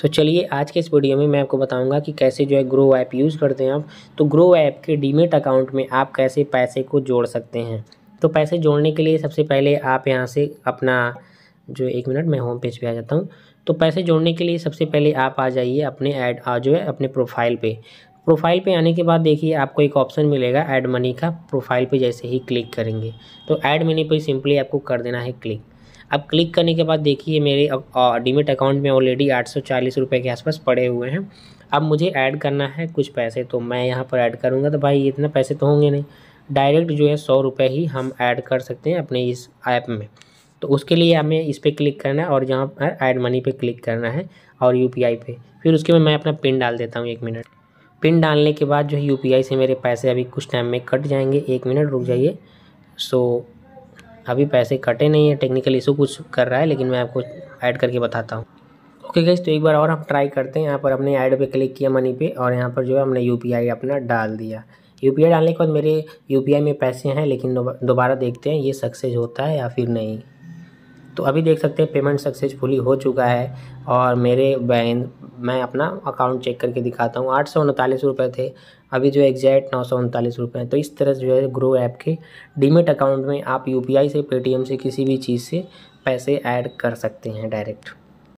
सो so, चलिए आज के इस वीडियो में मैं आपको बताऊंगा कि कैसे जो है ग्रो ऐप यूज़ करते हैं आप तो ग्रो ऐप के डीमेट अकाउंट में आप कैसे पैसे को जोड़ सकते हैं तो पैसे जोड़ने के लिए सबसे पहले आप यहाँ से अपना जो एक मिनट मैं होम पेज पे आ जाता हूँ तो पैसे जोड़ने के लिए सबसे पहले आप आ जाइए अपने ऐड जो है अपने प्रोफाइल पर प्रोफाइल पे आने के बाद देखिए आपको एक ऑप्शन मिलेगा ऐड मनी का प्रोफाइल पे जैसे ही क्लिक करेंगे तो ऐड मनी पे सिंपली आपको कर देना है क्लिक अब क्लिक करने के बाद देखिए मेरे अब डिमिट अकाउंट में ऑलरेडी आठ सौ चालीस रुपये के आसपास पड़े हुए हैं अब मुझे ऐड करना है कुछ पैसे तो मैं यहाँ पर ऐड करूँगा तो भाई इतना पैसे तो होंगे नहीं डायरेक्ट जो है सौ रुपये ही हम ऐड कर सकते हैं अपने इस ऐप में तो उसके लिए हमें इस पर क्लिक करना है और जहाँ पर ऐड मनी पे क्लिक करना है और यू पे फिर उसके बाद मैं अपना पिन डाल देता हूँ एक मिनट पिन डालने के बाद जो है यू से मेरे पैसे अभी कुछ टाइम में कट जाएंगे एक मिनट रुक जाइए सो अभी पैसे कटे नहीं है टेक्निकल इशू कुछ कर रहा है लेकिन मैं आपको ऐड करके बताता हूँ ओके गई तो एक बार और हम ट्राई करते हैं यहाँ पर हमने ऐड पे क्लिक किया मनी पे और यहाँ पर जो है हमने यू अपना डाल दिया यू डालने के बाद मेरे यू में पैसे हैं लेकिन दोबारा देखते हैं ये सक्सेस होता है या फिर नहीं तो अभी देख सकते हैं पेमेंट सक्सेसफुली हो चुका है और मेरे बैंक मैं अपना अकाउंट चेक करके दिखाता हूँ आठ सौ उनतालीस रुपये थे अभी जो एग्जैक्ट नौ सौ उनतालीस रुपये हैं तो इस तरह जो है ग्रो ऐप के डीमेट अकाउंट में आप यूपीआई से पेटीएम से किसी भी चीज़ से पैसे ऐड कर सकते हैं डायरेक्ट